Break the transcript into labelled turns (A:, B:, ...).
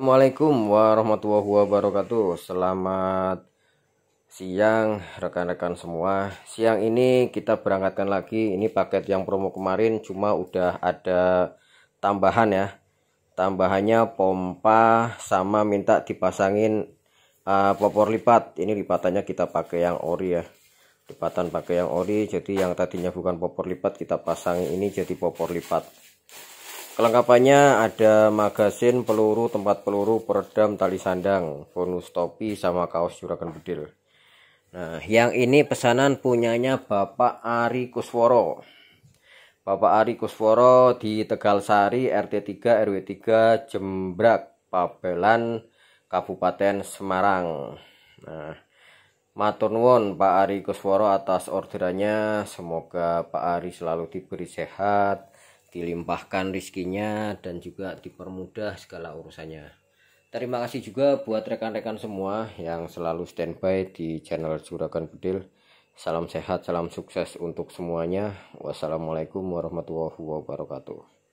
A: Assalamualaikum warahmatullahi wabarakatuh Selamat siang rekan-rekan semua Siang ini kita berangkatkan lagi Ini paket yang promo kemarin Cuma udah ada tambahan ya Tambahannya pompa sama minta dipasangin uh, popor lipat Ini lipatannya kita pakai yang ori ya Lipatan pakai yang ori Jadi yang tadinya bukan popor lipat kita pasang ini jadi popor lipat Kelengkapannya ada magasin, peluru, tempat peluru, peredam, tali sandang, bonus topi, sama kaos juragan bedil. Nah, yang ini pesanan punyanya Bapak Ari Kusworo. Bapak Ari Kusworo di Tegal Sari, RT 3, RW 3, Jembrak, Pabelan, Kabupaten Semarang. Nah, Matur Pak Ari Kusworo atas orderannya. Semoga Pak Ari selalu diberi sehat, dilimpahkan rizkinya dan juga dipermudah segala urusannya terima kasih juga buat rekan-rekan semua yang selalu standby di channel Juragan Bedil salam sehat salam sukses untuk semuanya wassalamualaikum warahmatullahi wabarakatuh